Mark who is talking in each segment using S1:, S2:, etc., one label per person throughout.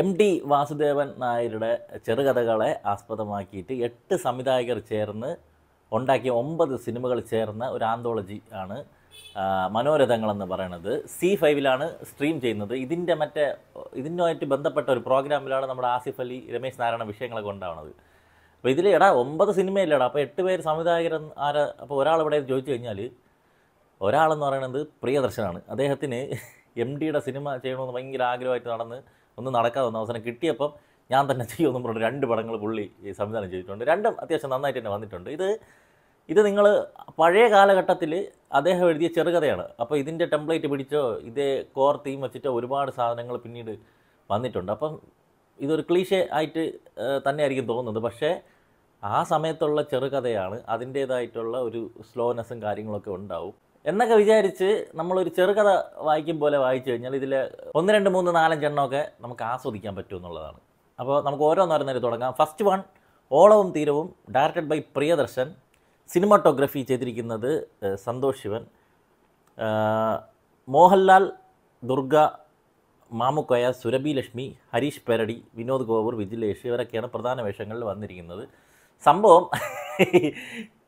S1: M D Vasudevan നായരുടെ ചെറുകഥകളെ ആസ്പദമാക്കിയിട്ട് എട്ട് സംവിധായകർ ചേർന്ന് ഉണ്ടാക്കിയ ഒമ്പത് സിനിമകൾ ചേർന്ന ഒരു ആന്തോളജി ആണ് മനോരഥങ്ങളെന്ന് പറയുന്നത് സി ഫൈവിലാണ് സ്ട്രീം ചെയ്യുന്നത് ഇതിൻ്റെ മറ്റേ ഇതിനുമായിട്ട് ബന്ധപ്പെട്ട ഒരു പ്രോഗ്രാമിലാണ് നമ്മുടെ ആസിഫ് അലി രമേശ് നാരായണ വിഷയങ്ങളൊക്കെ ഉണ്ടാവുന്നത് അപ്പോൾ ഇതിൽ എടാ ഒമ്പത് സിനിമയിലടാ അപ്പോൾ എട്ട് പേര് സംവിധായകർ ആരാ അപ്പോൾ ഒരാൾ ഇവിടെ ചോദിച്ചു കഴിഞ്ഞാൽ ഒരാളെന്ന് പറയുന്നത് പ്രിയദർശനാണ് അദ്ദേഹത്തിന് എം ഡിയുടെ സിനിമ ചെയ്യണമെന്ന് ഭയങ്കര ആഗ്രഹമായിട്ട് നടന്ന് ഒന്നും നടക്കാതെ വന്ന അവസരം കിട്ടിയപ്പം ഞാൻ തന്നെ ചെയ്യുമെന്നും പറഞ്ഞു രണ്ട് പടങ്ങൾ പുള്ളി സംവിധാനം ചെയ്തിട്ടുണ്ട് രണ്ടും അത്യാവശ്യം നന്നായിട്ട് തന്നെ വന്നിട്ടുണ്ട് ഇത് ഇത് നിങ്ങൾ പഴയ കാലഘട്ടത്തിൽ അദ്ദേഹം എഴുതിയ ചെറുകഥയാണ് അപ്പോൾ ഇതിൻ്റെ ടെംപ്ലേറ്റ് പിടിച്ചോ ഇതേ കോർ തീം വെച്ചിട്ടോ ഒരുപാട് സാധനങ്ങൾ പിന്നീട് വന്നിട്ടുണ്ട് അപ്പം ഇതൊരു ക്ലീഷെ ആയിട്ട് തന്നെയായിരിക്കും തോന്നുന്നത് പക്ഷേ ആ സമയത്തുള്ള ചെറുകഥയാണ് അതിൻ്റേതായിട്ടുള്ള ഒരു സ്ലോനെസ്സും കാര്യങ്ങളൊക്കെ ഉണ്ടാവും എന്നൊക്കെ വിചാരിച്ച് നമ്മളൊരു ചെറുകഥ വായിക്കും പോലെ വായിച്ചു കഴിഞ്ഞാൽ ഇതിൽ ഒന്ന് രണ്ട് മൂന്ന് നാലഞ്ചെണ്ണമൊക്കെ നമുക്ക് ആസ്വദിക്കാൻ പറ്റും എന്നുള്ളതാണ് അപ്പോൾ നമുക്ക് ഓരോന്നോരോന്നേരം തുടങ്ങാം ഫസ്റ്റ് വൺ ഓളവും തീരവും ഡയറക്റ്റഡ് ബൈ പ്രിയദർശൻ സിനിമാറ്റോഗ്രഫി ചെയ്തിരിക്കുന്നത് സന്തോഷ് ശിവൻ മോഹൻലാൽ ദുർഗ മാമുക്കോയ സുരഭി ലക്ഷ്മി ഹരീഷ് പെരടി വിനോദ് കോവൂർ വിജിലേഷ് ഇവരൊക്കെയാണ് പ്രധാന വേഷങ്ങളിൽ വന്നിരിക്കുന്നത് സംഭവം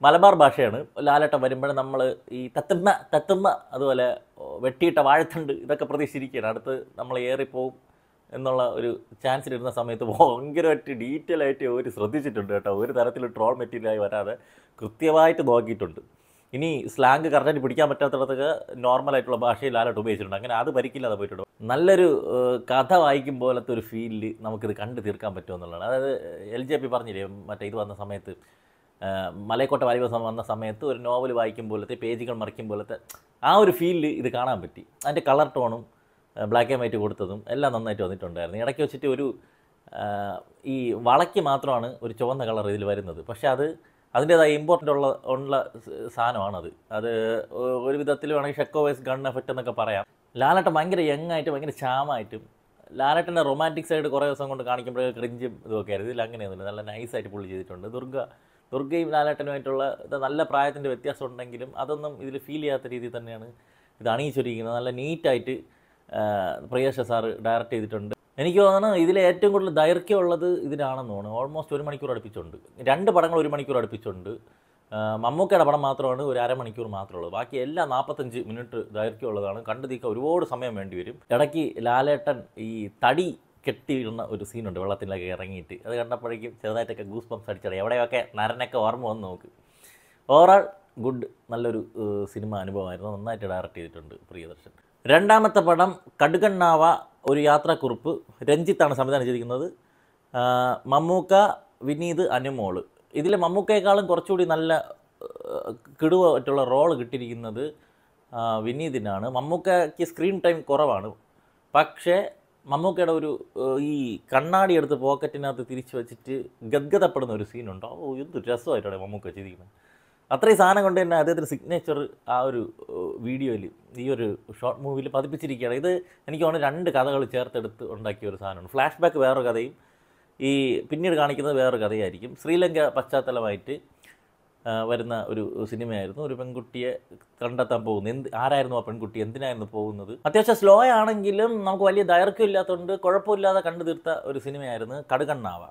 S1: മലബാർ ഭാഷയാണ് ലാലട്ടം വരുമ്പോൾ നമ്മൾ ഈ തത്തുമ്മ തത്തുമ്മ അതുപോലെ വെട്ടിയിട്ട വാഴത്തണ്ട് ഇതൊക്കെ പ്രതീക്ഷിച്ചിരിക്കുകയാണ് അടുത്ത് നമ്മൾ ഏറിപ്പോവും എന്നുള്ള ഒരു ഇരുന്ന സമയത്ത് ഭയങ്കരമായിട്ട് ഡീറ്റെയിൽ ആയിട്ട് ഒരു ശ്രദ്ധിച്ചിട്ടുണ്ട് കേട്ടോ ഒരു തരത്തിൽ ട്രോൾ മെറ്റീരിയലായി വരാതെ കൃത്യമായിട്ട് നോക്കിയിട്ടുണ്ട് ഇനി സ്ലാങ് കറക്റ്റായിട്ട് പിടിക്കാൻ പറ്റാത്തടത്തൊക്കെ നോർമലായിട്ടുള്ള ഭാഷയിൽ ലാലട്ട് ഉപയോഗിച്ചിട്ടുണ്ട് അങ്ങനെ അത് പരിക്കില്ലാതെ പോയിട്ടുണ്ട് നല്ലൊരു കഥ വായിക്കും പോലത്തെ ഒരു ഫീലിൽ നമുക്കിത് കണ്ടു തീർക്കാൻ പറ്റുമെന്നുള്ളതാണ് അതായത് എൽ ജെ പി പറഞ്ഞില്ലേ മറ്റേ ഇത് വന്ന സമയത്ത് മലയക്കോട്ട വാലിബ വന്ന സമയത്ത് ഒരു നോവൽ വായിക്കും പോലത്തെ പേജുകൾ മറിക്കും പോലത്തെ ആ ഒരു ഫീലിൽ ഇത് കാണാൻ പറ്റി അതിൻ്റെ കളർ ടോണും ബ്ലാക്ക് ആൻഡ് വൈറ്റ് കൊടുത്തതും എല്ലാം നന്നായിട്ട് വന്നിട്ടുണ്ടായിരുന്നു ഇടയ്ക്ക് വെച്ചിട്ട് ഒരു ഈ വളയ്ക്ക് മാത്രമാണ് ഒരു ചുവന്ന കളർ ഇതിൽ വരുന്നത് പക്ഷേ അത് അതിൻ്റേതായ ഇമ്പോർട്ടൻ്റ് ഉള്ള ഉള്ള സാധനമാണത് അത് ഒരു വിധത്തിൽ വേണമെങ്കിൽ ഷെക്കോ വൈസ് ഗൺ എഫക്റ്റ് എന്നൊക്കെ പറയാം ലാലട്ടൻ ഭയങ്കര യങ്ങായിട്ടും ഭയങ്കര ചാമായിട്ടും ലാലട്ടൻ്റെ റൊമാൻറ്റിക് സൈഡ് കുറേ ദിവസം കൊണ്ട് കാണിക്കുമ്പോഴേ ക്രിഞ്ചും ഇതൊക്കെ ആയിരുന്നു ഇതിൽ അങ്ങനെയൊന്നുമില്ല നല്ല നൈസായിട്ട് പുള്ളി ചെയ്തിട്ടുണ്ട് ദുർഗ ദുർഗയും ലാലേട്ടനുമായിട്ടുള്ള നല്ല പ്രായത്തിൻ്റെ വ്യത്യാസം ഉണ്ടെങ്കിലും അതൊന്നും ഇതിൽ ഫീൽ ചെയ്യാത്ത രീതിയിൽ തന്നെയാണ് ഇത് അണിയിച്ചൊരിക്കുന്നത് നല്ല നീറ്റായിട്ട് പ്രിയേഷ സാറ് ഡയറക്റ്റ് ചെയ്തിട്ടുണ്ട് എനിക്ക് തോന്നുന്നു ഇതിലെ ഏറ്റവും കൂടുതൽ ദൈർഘ്യമുള്ളത് ഇതിനാണെന്ന് തോന്നുന്നു ഓൾമോസ്റ്റ് ഒരു മണിക്കൂർ അടുപ്പിച്ചുണ്ട് രണ്ട് പടങ്ങൾ ഒരു മണിക്കൂർ അടുപ്പിച്ചുണ്ട് മമ്മൂക്കയുടെ പടം മാത്രമാണ് ഒരു അരമണിക്കൂർ മാത്രമുള്ളത് ബാക്കി എല്ലാ നാൽപ്പത്തഞ്ച് മിനിറ്റ് ദൈർഘ്യമുള്ളതാണ് കണ്ടു തീക്കാൻ ഒരുപാട് സമയം വേണ്ടി വരും ഇടയ്ക്ക് ലാലേട്ടൻ ഈ തടി കെട്ടിയിരുന്ന ഒരു സീനുണ്ട് വെള്ളത്തിലൊക്കെ ഇറങ്ങിയിട്ട് അത് കണ്ടപ്പോഴേക്കും ചെറുതായിട്ടൊക്കെ ഗൂസ് പംസ് അടിച്ചറിയാം എവിടെയൊക്കെ നരനൊക്കെ ഓർമ്മ വന്ന് നോക്ക് ഓവറോൾ ഗുഡ് നല്ലൊരു സിനിമ അനുഭവമായിരുന്നു നന്നായിട്ട് ഡയറക്റ്റ് ചെയ്തിട്ടുണ്ട് പ്രിയദർശൻ രണ്ടാമത്തെ പടം കടുകണ്ണാവ ഒരു യാത്രാക്കുറിപ്പ് രഞ്ജിത്താണ് സംവിധാനം ചെയ്തിരിക്കുന്നത് മമ്മൂക്ക വിനീത് അനുമോള് ഇതിൽ മമ്മൂക്കയെക്കാളും കുറച്ചുകൂടി നല്ല കിടുവായിട്ടുള്ള റോൾ കിട്ടിയിരിക്കുന്നത് വിനീതിനാണ് മമ്മൂക്കയ്ക്ക് സ്ക്രീൻ ടൈം കുറവാണ് പക്ഷേ മമ്മൂക്കയുടെ ഒരു ഈ കണ്ണാടി എടുത്ത് പോക്കറ്റിനകത്ത് തിരിച്ചു വെച്ചിട്ട് ഗദ്ഗതപ്പെടുന്ന ഒരു സീനുണ്ട് ഓ എന്ത് രസമായിട്ടാണ് മമ്മൂക്ക ചെയ്തിരിക്കുന്നത് അത്രയും സാധനം കൊണ്ട് തന്നെ അദ്ദേഹത്തിൻ്റെ സിഗ്നേച്ചർ ആ ഒരു വീഡിയോയിൽ ഈ ഒരു ഷോർട്ട് മൂവിയിൽ പതിപ്പിച്ചിരിക്കുകയാണ് ഇത് എനിക്ക് തോന്നുന്നു രണ്ട് കഥകൾ ചേർത്തെടുത്ത് ഉണ്ടാക്കിയ ഒരു സാധനമാണ് ഫ്ലാഷ് ബാക്ക് വേറൊരു കഥയും ഈ പിന്നീട് കാണിക്കുന്നത് വേറൊരു കഥയായിരിക്കും ശ്രീലങ്ക പശ്ചാത്തലമായിട്ട് വരുന്ന ഒരു സിനിമയായിരുന്നു ഒരു പെൺകുട്ടിയെ കണ്ടെത്താൻ പോകുന്നത് എന്ത് ആരായിരുന്നു ആ പെൺകുട്ടി എന്തിനായിരുന്നു പോകുന്നത് അത്യാവശ്യം സ്ലോ ആണെങ്കിലും നമുക്ക് വലിയ ഇല്ലാത്തതുകൊണ്ട് കുഴപ്പമില്ലാതെ കണ്ടു തീർത്ത ഒരു സിനിമയായിരുന്നു കടുകണ്ണാവ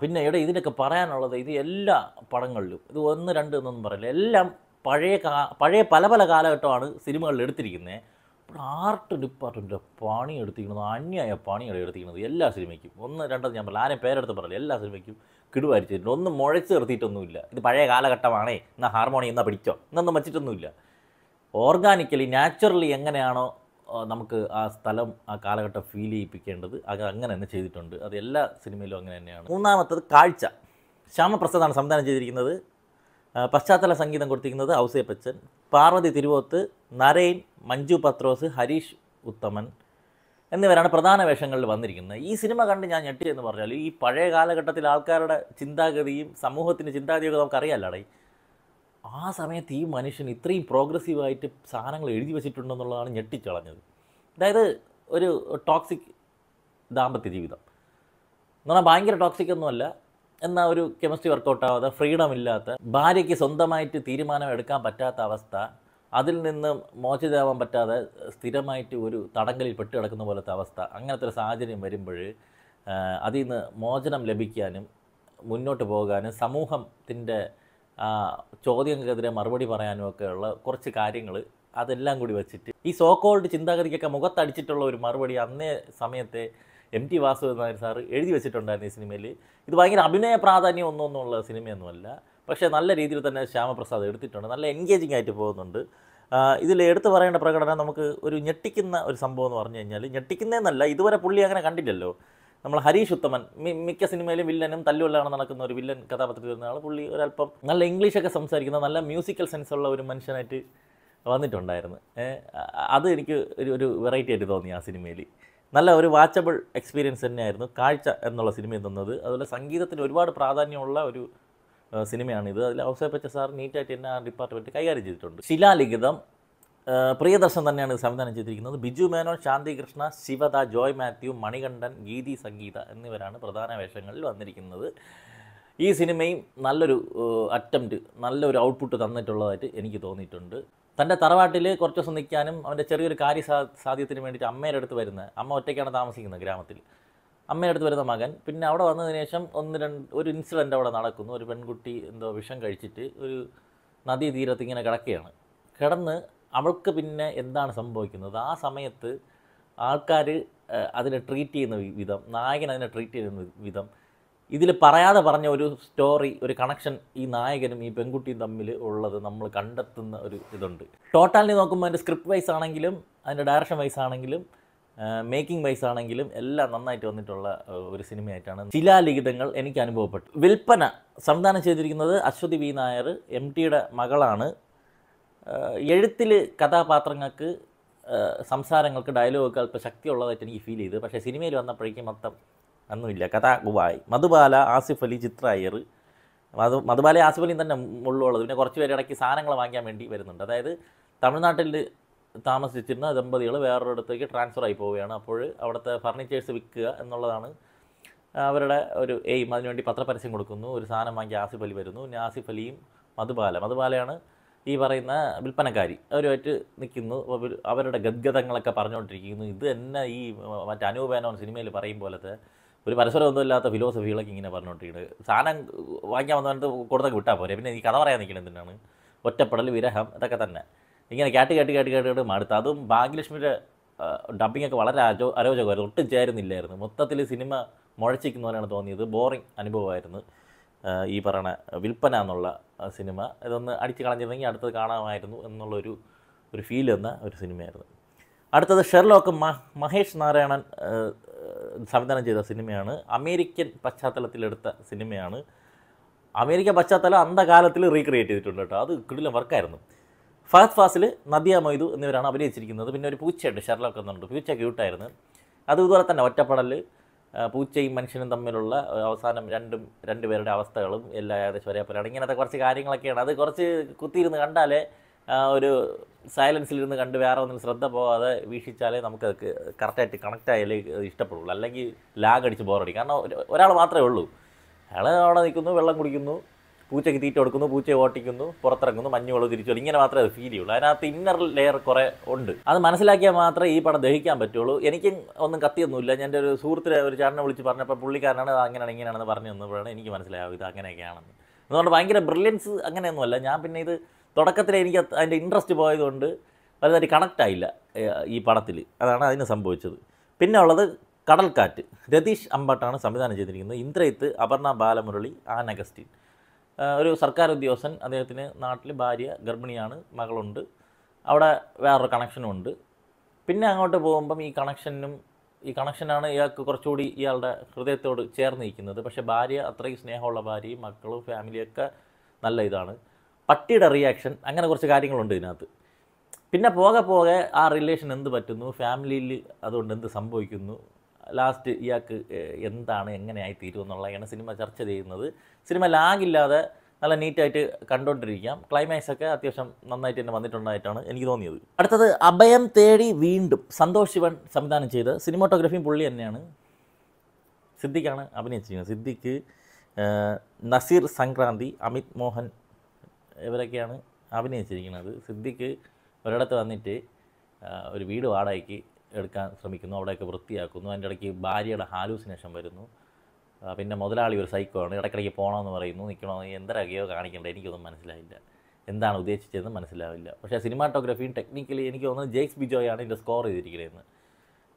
S1: പിന്നെ ഇവിടെ ഇതിനൊക്കെ പറയാനുള്ളത് ഇത് എല്ലാ പടങ്ങളിലും ഇത് ഒന്ന് രണ്ട് എന്നൊന്നും പറയില്ല എല്ലാം പഴയ കാ പഴയ പല പല കാലഘട്ടമാണ് സിനിമകളിൽ എടുത്തിരിക്കുന്നത് ഇപ്പോൾ ആർട്ട് ഡിപ്പാർട്ട്മെൻറ്റ് പണി എടുത്തിരിക്കുന്നത് അന്യായ പണിയാണ് എടുത്തിരിക്കുന്നത് എല്ലാ സിനിമയ്ക്കും ഒന്ന് രണ്ടത് ഞാൻ പറയില്ല ആരെയും പേരെടുത്ത് പറയില്ല എല്ലാ സിനിമയ്ക്കും കിടു വരച്ചിട്ടുണ്ട് ഒന്നും മുഴച്ച് നിർത്തിയിട്ടൊന്നുമില്ല ഇത് പഴയ കാലഘട്ടമാണേ എന്നാൽ ഹാർമോണിയം എന്നാൽ പിടിച്ചോ എന്നൊന്നും വച്ചിട്ടൊന്നുമില്ല ഓർഗാനിക്കലി നാച്ചുറലി എങ്ങനെയാണോ നമുക്ക് ആ സ്ഥലം ആ കാലഘട്ടം ഫീൽ ചെയ്യിപ്പിക്കേണ്ടത് അത് അങ്ങനെ തന്നെ ചെയ്തിട്ടുണ്ട് അത് എല്ലാ സിനിമയിലും അങ്ങനെ തന്നെയാണ് മൂന്നാമത്തത് കാഴ്ച ശ്യാമപ്രസാദാണ് സംവിധാനം ചെയ്തിരിക്കുന്നത് പശ്ചാത്തല സംഗീതം കൊടുത്തിരിക്കുന്നത് ഔസേപ്പച്ചൻ പാർവതി തിരുവോത്ത് നരയൻ മഞ്ജു പത്രോസ് ഹരീഷ് ഉത്തമൻ എന്നിവരാണ് പ്രധാന വേഷങ്ങളിൽ വന്നിരിക്കുന്നത് ഈ സിനിമ കണ്ട് ഞാൻ ഞെട്ടി എന്ന് പറഞ്ഞാൽ ഈ പഴയ കാലഘട്ടത്തിൽ ആൾക്കാരുടെ ചിന്താഗതിയും സമൂഹത്തിൻ്റെ ചിന്താഗതിയൊക്കെ നമുക്കറിയാമല്ലേ ആ സമയത്ത് ഈ മനുഷ്യൻ ഇത്രയും പ്രോഗ്രസീവായിട്ട് സാധനങ്ങൾ എഴുതി വച്ചിട്ടുണ്ടെന്നുള്ളതാണ് ഞെട്ടിച്ചളഞ്ഞത് അതായത് ഒരു ടോക്സിക് ദാമ്പത്യ ജീവിതം എന്ന് പറഞ്ഞാൽ ഭയങ്കര ടോക്സിക് ഒന്നുമല്ല എന്നാൽ ഒരു കെമിസ്ട്രി വർക്കൗട്ടാവാതെ ആവാതെ ഫ്രീഡം ഇല്ലാത്ത ഭാര്യയ്ക്ക് സ്വന്തമായിട്ട് തീരുമാനം എടുക്കാൻ പറ്റാത്ത അവസ്ഥ അതിൽ നിന്ന് മോചിതാവാൻ പറ്റാതെ സ്ഥിരമായിട്ട് ഒരു തടങ്കലിൽ പെട്ട് കിടക്കുന്ന പോലത്തെ അവസ്ഥ അങ്ങനത്തെ ഒരു സാഹചര്യം വരുമ്പോൾ അതിൽ നിന്ന് മോചനം ലഭിക്കാനും മുന്നോട്ട് പോകാനും സമൂഹത്തിൻ്റെ ചോദ്യങ്ങൾക്കെതിരെ മറുപടി പറയാനും ഒക്കെയുള്ള കുറച്ച് കാര്യങ്ങൾ അതെല്ലാം കൂടി വെച്ചിട്ട് ഈ കോൾഡ് ചിന്താഗതിക്കൊക്കെ മുഖത്തടിച്ചിട്ടുള്ള ഒരു മറുപടി അന്നേ സമയത്തെ M T Vasudevan Nair sir എഴുതി വെച്ചിട്ടുണ്ടായിരുന്നു ഈ സിനിമയിൽ ഇത് ഭയങ്കര അഭിനയ പ്രാധാന്യം ഒന്നും ഒന്നുമുള്ള സിനിമയൊന്നുമല്ല പക്ഷേ നല്ല രീതിയിൽ തന്നെ ശ്യാമപ്രസാദ് എടുത്തിട്ടുണ്ട് നല്ല എൻഗേജിങ് ആയിട്ട് പോകുന്നുണ്ട് ഇതിൽ എടുത്തു പറയേണ്ട പ്രകടനം നമുക്ക് ഒരു ഞെട്ടിക്കുന്ന ഒരു സംഭവം എന്ന് പറഞ്ഞു കഴിഞ്ഞാൽ ഞെട്ടിക്കുന്നതെന്നല്ല ഇതുവരെ പുള്ളി അങ്ങനെ കണ്ടില്ലല്ലോ നമ്മൾ ഹരീഷ് ഉത്തമൻ മിക്ക സിനിമയിലും വില്ലനും തല്ലുകൊല്ലാണ് നടക്കുന്ന ഒരു വില്ലൻ കഥാപാത്രത്തിൽ വരുന്ന ആൾ പുള്ളി ഒരല്പം നല്ല ഇംഗ്ലീഷൊക്കെ സംസാരിക്കുന്ന നല്ല മ്യൂസിക്കൽ സെൻസ് ഉള്ള ഒരു മനുഷ്യനായിട്ട് വന്നിട്ടുണ്ടായിരുന്നു അത് എനിക്ക് ഒരു ഒരു വെറൈറ്റി ആയിട്ട് തോന്നി ആ സിനിമയിൽ നല്ല ഒരു വാച്ചബിൾ എക്സ്പീരിയൻസ് തന്നെയായിരുന്നു കാഴ്ച എന്നുള്ള സിനിമയിൽ തന്നത് അതുപോലെ സംഗീതത്തിന് ഒരുപാട് പ്രാധാന്യമുള്ള ഒരു സിനിമയാണിത് അതിൽ ഔസേ പച്ച സാർ നീറ്റായിട്ട് എന്നെ ആ ഡിപ്പാർട്ട്മെൻറ്റ് കൈകാര്യം ചെയ്തിട്ടുണ്ട് ശിലാലിഖിതം പ്രിയദർശൻ തന്നെയാണ് സംവിധാനം ചെയ്തിരിക്കുന്നത് ബിജു മേനോൻ ശാന്തി കൃഷ്ണ ശിവദ ജോയ് മാത്യു മണികണ്ഠൻ ഗീതി സംഗീത എന്നിവരാണ് പ്രധാന വേഷങ്ങളിൽ വന്നിരിക്കുന്നത് ഈ സിനിമയും നല്ലൊരു അറ്റംപ്റ്റ് നല്ലൊരു ഔട്ട്പുട്ട് തന്നിട്ടുള്ളതായിട്ട് എനിക്ക് തോന്നിയിട്ടുണ്ട് തൻ്റെ തറവാട്ടിൽ കുറച്ച് ദിവസം നിൽക്കാനും അവൻ്റെ ചെറിയൊരു കാര്യ സാധ്യത്തിന് വേണ്ടിയിട്ട് അമ്മയുടെ അടുത്ത് വരുന്നത് അമ്മ ഒറ്റയ്ക്കാണ് താമസിക്കുന്നത് ഗ്രാമത്തിൽ അമ്മയുടെ അടുത്ത് വരുന്ന മകൻ പിന്നെ അവിടെ വന്നതിന് ശേഷം ഒന്ന് രണ്ട് ഒരു ഇൻസിഡൻ്റ് അവിടെ നടക്കുന്നു ഒരു പെൺകുട്ടി എന്തോ വിഷം കഴിച്ചിട്ട് ഒരു നദീ തീരത്ത് ഇങ്ങനെ കിടക്കുകയാണ് കിടന്ന് അവൾക്ക് പിന്നെ എന്താണ് സംഭവിക്കുന്നത് ആ സമയത്ത് ആൾക്കാർ അതിനെ ട്രീറ്റ് ചെയ്യുന്ന വിധം നായകൻ അതിനെ ട്രീറ്റ് ചെയ്യുന്ന വിധം ഇതിൽ പറയാതെ പറഞ്ഞ ഒരു സ്റ്റോറി ഒരു കണക്ഷൻ ഈ നായകനും ഈ പെൺകുട്ടിയും തമ്മിൽ ഉള്ളത് നമ്മൾ കണ്ടെത്തുന്ന ഒരു ഇതുണ്ട് ടോട്ടാലിന് നോക്കുമ്പോൾ അതിൻ്റെ സ്ക്രിപ്റ്റ് വൈസ് ആണെങ്കിലും അതിൻ്റെ ഡയറക്ഷൻ വൈസ് ആണെങ്കിലും മേക്കിംഗ് വൈസ് ആണെങ്കിലും എല്ലാം നന്നായിട്ട് വന്നിട്ടുള്ള ഒരു സിനിമയായിട്ടാണ് ശിലാലിഖിതങ്ങൾ എനിക്ക് അനുഭവപ്പെട്ടു വിൽപ്പന സംവിധാനം ചെയ്തിരിക്കുന്നത് അശ്വതി വി നായർ എം ടിയുടെ മകളാണ് എഴുത്തിൽ കഥാപാത്രങ്ങൾക്ക് സംസാരങ്ങൾക്ക് ഡയലോഗൊക്കെ അല്പം ശക്തിയുള്ളതായിട്ട് എനിക്ക് ഫീൽ ചെയ്തു പക്ഷേ സിനിമയിൽ വന്നപ്പോഴേക്കും മൊത്തം ഒന്നുമില്ല കഥ ഗുവായി മധുബാല ആസിഫ് അലി ചിത്ര അയ്യർ മധു മധുബാല ആസിഫ് അലി തന്നെ ഉള്ളുള്ളത് പിന്നെ കുറച്ച് പേര് ഇടയ്ക്ക് സാധനങ്ങൾ വാങ്ങിക്കാൻ വേണ്ടി വരുന്നുണ്ട് അതായത് തമിഴ്നാട്ടിൽ താമസിച്ചിരുന്ന ദമ്പതികൾ വേറൊരിടത്തേക്ക് ട്രാൻസ്ഫർ ആയി പോവുകയാണ് അപ്പോൾ അവിടുത്തെ ഫർണിച്ചേഴ്സ് വിൽക്കുക എന്നുള്ളതാണ് അവരുടെ ഒരു എയിം അതിനുവേണ്ടി പത്രപരസ്യം കൊടുക്കുന്നു ഒരു സാധനം വാങ്ങി ആസിഫ് അലി വരുന്നു പിന്നെ ആസിഫ് അലിയും മധുബാല മധുബാലയാണ് ഈ പറയുന്ന വിൽപ്പനക്കാരി അവരുമായിട്ട് നിൽക്കുന്നു അവരുടെ ഗദ്ഗതങ്ങളൊക്കെ പറഞ്ഞുകൊണ്ടിരിക്കുന്നു ഇത് തന്നെ ഈ മറ്റേ അനൂപേനോൻ സിനിമയിൽ പറയും പോലത്തെ ഒരു പരസ്പരമൊന്നുമില്ലാത്ത ഫിലോസഫികളൊക്കെ ഇങ്ങനെ പറഞ്ഞുകൊണ്ടിരിക്കുന്നത് സാധനം വാങ്ങിക്കാൻ വന്നവൻ്റെ കൊടുത്തൊക്കെ വിട്ടാൽ പോരെ പിന്നെ ഈ കഥ പറയാൻ നിൽക്കണം എന്തിനാണ് ഒറ്റപ്പെടൽ വിരഹം ഇതൊക്കെ തന്നെ ഇങ്ങനെ കേട്ട് കേട്ട് കേട്ട് കേട്ട് കേട്ട് മടുത്ത് അതും ഭാഗ്യലക്ഷ്മിയുടെ ഒക്കെ വളരെ അരോ അരോചകമായിരുന്നു ഒട്ടും ചേരുന്നില്ലായിരുന്നു മൊത്തത്തിൽ സിനിമ മുഴച്ചിരിക്കുന്ന പോലെയാണ് തോന്നിയത് ബോറിംഗ് അനുഭവമായിരുന്നു ഈ പറയണ വിൽപ്പന എന്നുള്ള സിനിമ ഇതൊന്ന് അടിച്ച് കളഞ്ഞിരുന്നെങ്കിൽ അടുത്തത് കാണാമായിരുന്നു എന്നുള്ളൊരു ഒരു ഫീൽ എന്ന ഒരു സിനിമയായിരുന്നു അടുത്തത് ഷെർലോക്ക് മഹേഷ് നാരായണൻ സംവിധാനം ചെയ്ത സിനിമയാണ് അമേരിക്കൻ പശ്ചാത്തലത്തിലെടുത്ത സിനിമയാണ് അമേരിക്കൻ പശ്ചാത്തലം അന്ധകാലത്തിൽ റീക്രിയേറ്റ് ചെയ്തിട്ടുണ്ട് കേട്ടോ അത് കിടിലം വർക്കായിരുന്നു ഫഹദ് ഫാസിൽ നദിയ മൊയ്തു എന്നിവരാണ് അഭിനയിച്ചിരിക്കുന്നത് പിന്നെ ഒരു പൂച്ചയുണ്ട് ഷെർലോക്ക് എന്നുണ്ട് പൂച്ച ക്യൂട്ടായിരുന്നു അത് ഇതുപോലെ തന്നെ ഒറ്റപ്പടൽ പൂച്ചയും മനുഷ്യനും തമ്മിലുള്ള അവസാനം രണ്ടും രണ്ടുപേരുടെ അവസ്ഥകളും എല്ലാം ഏകദേശം പോലെയാണ് ഇങ്ങനത്തെ കുറച്ച് കാര്യങ്ങളൊക്കെയാണ് അത് കുറച്ച് കുത്തിയിരുന്ന് കണ്ടാലേ ഒരു സൈലൻസിലിരുന്ന് കണ്ട് വേറെ ഒന്നും ശ്രദ്ധ പോകാതെ വീക്ഷിച്ചാലേ നമുക്ക് കറക്റ്റായിട്ട് കണക്ട് ആയാലേ ഇഷ്ടപ്പെടുള്ളൂ അല്ലെങ്കിൽ ലാഗ് അടിച്ച് ബോറടി കാരണം ഒരാൾ മാത്രമേ ഉള്ളൂ അയാൾ അവിടെ നിൽക്കുന്നു വെള്ളം കുടിക്കുന്നു പൂച്ചയ്ക്ക് തീറ്റ കൊടുക്കുന്നു പൂച്ച ഓട്ടിക്കുന്നു പുറത്തിറങ്ങുന്നു മഞ്ഞ് വെള്ളം തിരിച്ചു ഇങ്ങനെ മാത്രമേ അത് ഫീൽ ചെയ്യുള്ളൂ അതിനകത്ത് ഇന്നർ ലെയർ കുറേ ഉണ്ട് അത് മനസ്സിലാക്കിയാൽ മാത്രമേ ഈ പടം ദഹിക്കാൻ പറ്റുള്ളൂ എനിക്കും ഒന്നും കത്തിയൊന്നുമില്ല ഞാൻ എൻ്റെ ഒരു സുഹൃത്തിനെ ഒരു ചേട്ടനെ വിളിച്ച് പറഞ്ഞപ്പോൾ പുള്ളിക്കാരനാണ് അങ്ങനെയാണ് ഇങ്ങനെയാണെന്ന് പറഞ്ഞു തന്നപ്പോഴാണ് എനിക്ക് മനസ്സിലാവും ഇത് അങ്ങനെയൊക്കെയാണെന്ന് അതുകൊണ്ട് ഭയങ്കര ബ്രില്യൻസ് അങ്ങനെയൊന്നുമല്ല ഞാൻ പിന്നെ ഇത് തുടക്കത്തിൽ എനിക്ക് അതിൻ്റെ ഇൻട്രസ്റ്റ് പോയതുകൊണ്ട് വലുതായിട്ട് കണക്ട് ആയില്ല ഈ പടത്തിൽ അതാണ് അതിന് സംഭവിച്ചത് പിന്നെ ഉള്ളത് കടൽക്കാറ്റ് രതീഷ് അമ്പാട്ടാണ് സംവിധാനം ചെയ്തിരിക്കുന്നത് ഇന്ദ്രയത്ത് അപർണ ബാലമുരളി ആൻ അഗസ്റ്റിൻ ഒരു സർക്കാർ ഉദ്യോഗസ്ഥൻ അദ്ദേഹത്തിന് നാട്ടിൽ ഭാര്യ ഗർഭിണിയാണ് മകളുണ്ട് അവിടെ വേറൊരു കണക്ഷനും ഉണ്ട് പിന്നെ അങ്ങോട്ട് പോകുമ്പം ഈ കണക്ഷനും ഈ കണക്ഷനാണ് ഇയാൾക്ക് കുറച്ചുകൂടി ഇയാളുടെ ഹൃദയത്തോട് ചേർന്ന് നിൽക്കുന്നത് പക്ഷേ ഭാര്യ അത്രയും സ്നേഹമുള്ള ഭാര്യയും മക്കളും ഫാമിലിയൊക്കെ നല്ല ഇതാണ് പട്ടിയുടെ റിയാക്ഷൻ അങ്ങനെ കുറച്ച് കാര്യങ്ങളുണ്ട് ഇതിനകത്ത് പിന്നെ പോകെ പോകെ ആ റിലേഷൻ എന്ത് പറ്റുന്നു ഫാമിലിയിൽ അതുകൊണ്ട് എന്ത് സംഭവിക്കുന്നു ലാസ്റ്റ് ഇയാൾക്ക് എന്താണ് എങ്ങനെയായി തീരുമെന്നുള്ളതാണ് സിനിമ ചർച്ച ചെയ്യുന്നത് സിനിമ ലാഗില്ലാതെ നല്ല നീറ്റായിട്ട് കണ്ടുകൊണ്ടിരിക്കാം ക്ലൈമാക്സ് ഒക്കെ അത്യാവശ്യം നന്നായിട്ട് തന്നെ വന്നിട്ടുണ്ടായിട്ടാണ് എനിക്ക് തോന്നിയത് അടുത്തത് അഭയം തേടി വീണ്ടും സന്തോഷ് ശിവൻ സംവിധാനം ചെയ്ത് സിനിമോട്ടോഗ്രഫിയും പുള്ളി തന്നെയാണ് സിദ്ദിഖാണ് അഭിനയിച്ചിരിക്കുന്നത് സിദ്ദിഖ് നസീർ സംക്രാന്തി അമിത് മോഹൻ ഇവരൊക്കെയാണ് അഭിനയിച്ചിരിക്കുന്നത് സിദ്ദിഖ് ഒരിടത്ത് വന്നിട്ട് ഒരു വീട് വാടകയ്ക്ക് എടുക്കാൻ ശ്രമിക്കുന്നു അവിടെയൊക്കെ വൃത്തിയാക്കുന്നു അതിൻ്റെ ഇടയ്ക്ക് ഭാര്യയുടെ ഹാലൂസിനേഷൻ വരുന്നു പിന്നെ മുതലാളി ഒരു സൈക്കോ ആണ് ഇടയ്ക്കിടയ്ക്ക് പോകണമെന്ന് പറയുന്നു നിൽക്കണമെന്ന് എന്തരകയോ കാണിക്കേണ്ട എനിക്കൊന്നും മനസ്സിലായില്ല എന്താണ് ഉദ്ദേശിച്ചതെന്ന് മനസ്സിലാവില്ല പക്ഷേ സിനിമാറ്റോഗ്രഫിയും ടെക്നിക്കലി എനിക്ക് തോന്നുന്നത് ജെയ്ക്സ് ബിജോയാണ് ഇതിൻ്റെ സ്കോർ ചെയ്തിരിക്കുന്നത്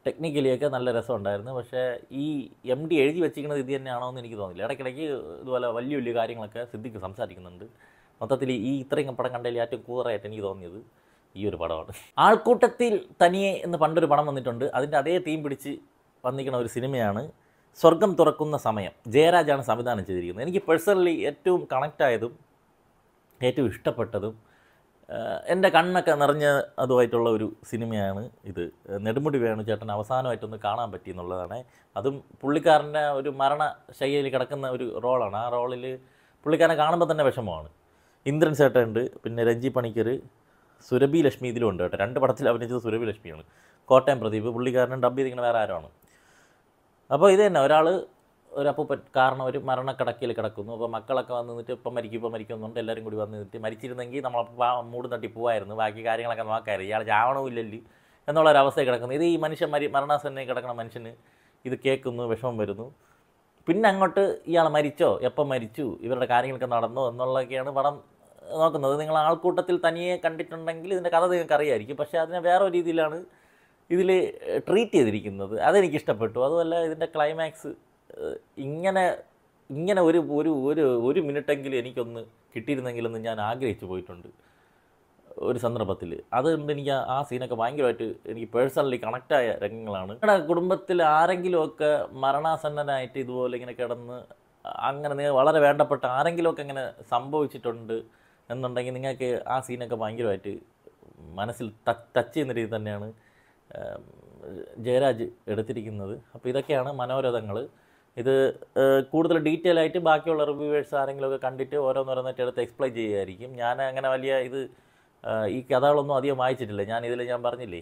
S1: ടെക്നിക്കലിയൊക്കെ നല്ല രസമുണ്ടായിരുന്നു പക്ഷേ ഈ എം ഡി എഴുതി വെച്ചിരിക്കുന്നത് ഇത് തന്നെയാണോ എന്ന് എനിക്ക് തോന്നില്ല ഇടയ്ക്കിടയ്ക്ക് ഇതുപോലെ വലിയ വലിയ കാര്യങ്ങളൊക്കെ സിദ്ധിക്ക് സംസാരിക്കുന്നുണ്ട് മൊത്തത്തിൽ ഈ ഇത്രയും പടം കണ്ടതിൽ ഏറ്റവും കൂറായിട്ട് എനിക്ക് തോന്നിയത് ഈ ഒരു പടമാണ് ആൾക്കൂട്ടത്തിൽ തനിയെ എന്ന് പണ്ടൊരു പടം വന്നിട്ടുണ്ട് അതിൻ്റെ അതേ തീം പിടിച്ച് വന്നിരിക്കുന്ന ഒരു സിനിമയാണ് സ്വർഗം തുറക്കുന്ന സമയം ജയരാജാണ് സംവിധാനം ചെയ്തിരിക്കുന്നത് എനിക്ക് പേഴ്സണലി ഏറ്റവും കണക്റ്റായതും ഏറ്റവും ഇഷ്ടപ്പെട്ടതും എൻ്റെ കണ്ണൊക്കെ നിറഞ്ഞ അതുമായിട്ടുള്ള ഒരു സിനിമയാണ് ഇത് നെടുമുടി വേണു ചേട്ടൻ അവസാനമായിട്ടൊന്ന് കാണാൻ പറ്റി എന്നുള്ളതാണ് അതും പുള്ളിക്കാരൻ്റെ ഒരു ശൈലിയിൽ കിടക്കുന്ന ഒരു റോളാണ് ആ റോളിൽ പുള്ളിക്കാരനെ കാണുമ്പോൾ തന്നെ വിഷമമാണ് ഇന്ദ്രൻ ചേട്ടൻ ഉണ്ട് പിന്നെ രഞ്ജി പണിക്കർ സുരഭി ലക്ഷ്മി ഇതിലും ഉണ്ട് കേട്ടോ രണ്ട് പടത്തിൽ അഭിനയിച്ചത് സുരഭി ലക്ഷ്മിയാണ് കോട്ടയം പ്രദീപ് പുള്ളിക്കാരനും ഡബ് ചെയ്തിങ്ങനെ വേറെ ആരാണ് അപ്പോൾ ഇത് തന്നെ ഒരാൾ ഒരു അപ്പൂപ്പൻ കാരണം ഒരു മരണക്കിടക്കിൽ കിടക്കുന്നു അപ്പോൾ മക്കളൊക്കെ വന്ന് നിന്നിട്ട് ഇപ്പം മരിക്കും ഇപ്പം മരിക്കുന്നുണ്ട് എല്ലാവരും കൂടി വന്ന് നിന്നിട്ട് മരിച്ചിരുന്നെങ്കിൽ നമ്മൾ മൂട് തട്ടി പോവായിരുന്നു ബാക്കി കാര്യങ്ങളൊക്കെ നോക്കാമായിരുന്നു ഇയാൾ ചാവണവും ഇല്ലല്ലോ എന്നുള്ള ഒരു കിടക്കുന്നു ഇത് ഈ മനുഷ്യൻ മരി മരണാസന്നെ കിടക്കുന്ന മനുഷ്യന് ഇത് കേൾക്കുന്നു വിഷമം വരുന്നു പിന്നെ അങ്ങോട്ട് ഇയാൾ മരിച്ചോ എപ്പം മരിച്ചു ഇവരുടെ കാര്യങ്ങളൊക്കെ നടന്നോ എന്നുള്ളതൊക്കെയാണ് പടം നോക്കുന്നത് നിങ്ങൾ ആൾക്കൂട്ടത്തിൽ തനിയെ കണ്ടിട്ടുണ്ടെങ്കിൽ ഇതിൻ്റെ കഥ നിങ്ങൾക്ക് അറിയായിരിക്കും പക്ഷേ അതിനെ വേറെ രീതിയിലാണ് ഇതിൽ ട്രീറ്റ് ചെയ്തിരിക്കുന്നത് ഇഷ്ടപ്പെട്ടു അതുമല്ല ഇതിൻ്റെ ക്ലൈമാക്സ് ഇങ്ങനെ ഇങ്ങനെ ഒരു ഒരു ഒരു ഒരു മിനിറ്റെങ്കിലും എനിക്കൊന്ന് കിട്ടിയിരുന്നെങ്കിലെന്ന് ഞാൻ ആഗ്രഹിച്ചു പോയിട്ടുണ്ട് ഒരു സന്ദർഭത്തിൽ അതുകൊണ്ട് എനിക്ക് ആ സീനൊക്കെ ഭയങ്കരമായിട്ട് എനിക്ക് പേഴ്സണലി കണക്റ്റായ രംഗങ്ങളാണ് നിങ്ങളുടെ കുടുംബത്തിൽ ആരെങ്കിലുമൊക്കെ മരണാസന്നനായിട്ട് ഇതുപോലെ ഇങ്ങനെ കിടന്ന് അങ്ങനെ വളരെ വേണ്ടപ്പെട്ട ആരെങ്കിലുമൊക്കെ ഇങ്ങനെ സംഭവിച്ചിട്ടുണ്ട് എന്നുണ്ടെങ്കിൽ നിങ്ങൾക്ക് ആ സീനൊക്കെ ഭയങ്കരമായിട്ട് മനസ്സിൽ ടച്ച് ചെയ്യുന്ന രീതി തന്നെയാണ് ജയരാജ് എടുത്തിരിക്കുന്നത് അപ്പോൾ ഇതൊക്കെയാണ് മനോരഥങ്ങൾ ഇത് കൂടുതൽ ഡീറ്റെയിൽ ആയിട്ട് ബാക്കിയുള്ള റിവ്യൂവേഴ്സ് ആരെങ്കിലുമൊക്കെ കണ്ടിട്ട് ഓരോന്നോരോന്നായിട്ട് എടുത്ത് എക്സ്പ്ലെയിൻ ചെയ്യുമായിരിക്കും ഞാൻ അങ്ങനെ വലിയ ഇത് ഈ കഥകളൊന്നും അധികം വായിച്ചിട്ടില്ല ഞാൻ ഇതിൽ ഞാൻ പറഞ്ഞില്ലേ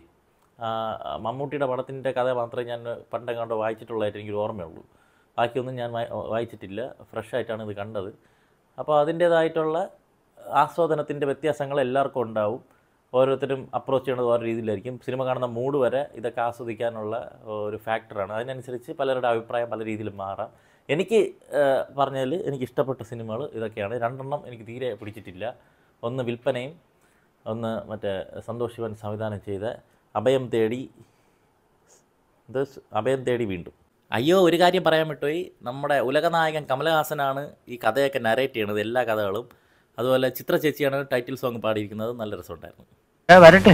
S1: മമ്മൂട്ടിയുടെ പടത്തിൻ്റെ കഥ മാത്രമേ ഞാൻ പണ്ടം കണ്ടോ വായിച്ചിട്ടുള്ളതായിട്ട് എനിക്കൊരു ഓർമ്മയുള്ളൂ ബാക്കിയൊന്നും ഞാൻ വായിച്ചിട്ടില്ല ഫ്രഷായിട്ടാണ് ഇത് കണ്ടത് അപ്പോൾ അതിൻ്റേതായിട്ടുള്ള ആസ്വാദനത്തിൻ്റെ വ്യത്യാസങ്ങൾ എല്ലാവർക്കും ഉണ്ടാവും ഓരോരുത്തരും അപ്രോച്ച് ചെയ്യണത് ഓരോ രീതിയിലായിരിക്കും സിനിമ കാണുന്ന മൂഡ് വരെ ഇതൊക്കെ ആസ്വദിക്കാനുള്ള ഒരു ഫാക്ടറാണ് അതിനനുസരിച്ച് പലരുടെ അഭിപ്രായം പല രീതിയിൽ മാറാം എനിക്ക് പറഞ്ഞാൽ എനിക്ക് ഇഷ്ടപ്പെട്ട സിനിമകൾ ഇതൊക്കെയാണ് രണ്ടെണ്ണം എനിക്ക് തീരെ പിടിച്ചിട്ടില്ല ഒന്ന് വിൽപ്പനയും ഒന്ന് മറ്റേ സന്തോഷ് ശിവൻ സംവിധാനം ചെയ്ത അഭയം തേടി ഇത് അഭയം തേടി വീണ്ടും അയ്യോ ഒരു കാര്യം പറയാൻ വിട്ടുപോയി നമ്മുടെ ഉലകനായകൻ കമലഹാസനാണ് ഈ കഥയൊക്കെ നരേറ്റ് ചെയ്യണത് എല്ലാ കഥകളും അതുപോലെ ചിത്ര ചേച്ചിയാണ് ടൈറ്റിൽ സോങ് പാടിയിരിക്കുന്നത് നല്ല രസമുണ്ടായിരുന്നു വരട്ടെ